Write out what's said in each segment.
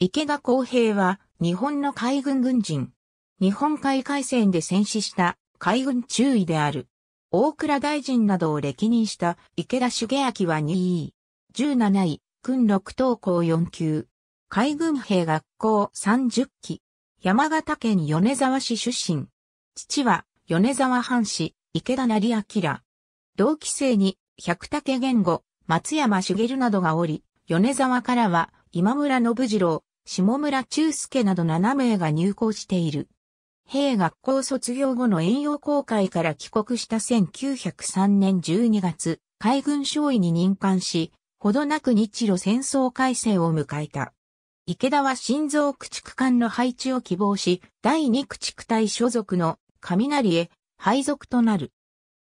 池田公平は日本の海軍軍人。日本海海戦で戦死した海軍中尉である。大倉大臣などを歴任した池田重明は2位。17位、訓6等校4級。海軍兵学校30期。山形県米沢市出身。父は米沢藩士、池田成明。同期生に百武言語、松山茂などがおり、米沢からは今村信次郎、下村中介など7名が入校している。兵学校卒業後の遠洋航海から帰国した1903年12月、海軍少尉に任官し、ほどなく日露戦争改正を迎えた。池田は心臓駆逐艦の配置を希望し、第二駆逐隊所属の雷へ配属となる。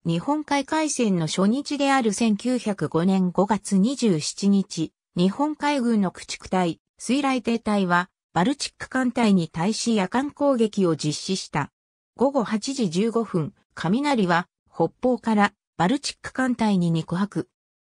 日本海海戦の初日である1905年5月27日、日本海軍の駆逐隊、水雷艇隊は、バルチック艦隊に対し夜間攻撃を実施した。午後8時15分、雷は、北方からバルチック艦隊に肉薄。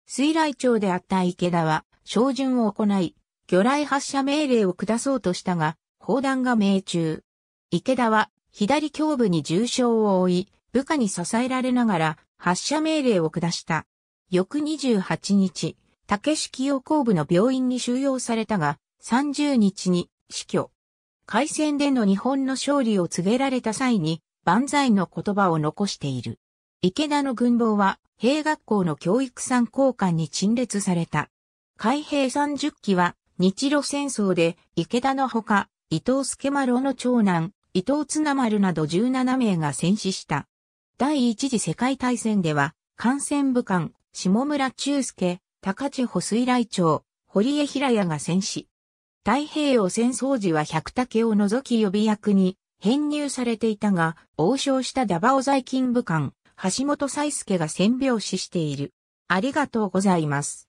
水雷町であった池田は、照準を行い、魚雷発射命令を下そうとしたが、砲弾が命中。池田は、左胸部に重傷を負い、部下に支えられながら、発射命令を下した。翌28日、竹式予行部の病院に収容されたが、30日に死去。海戦での日本の勝利を告げられた際に万歳の言葉を残している。池田の軍棒は、兵学校の教育参考官に陳列された。海兵30機は、日露戦争で池田のほか、伊藤助丸の長男、伊藤綱丸など17名が戦死した。第一次世界大戦では、艦船武官、下村中介、高千穂水来長、堀江平屋が戦死。太平洋戦争時は百武を除き予備役に編入されていたが、王将したダバオ在勤武官、橋本斎介が戦病死している。ありがとうございます。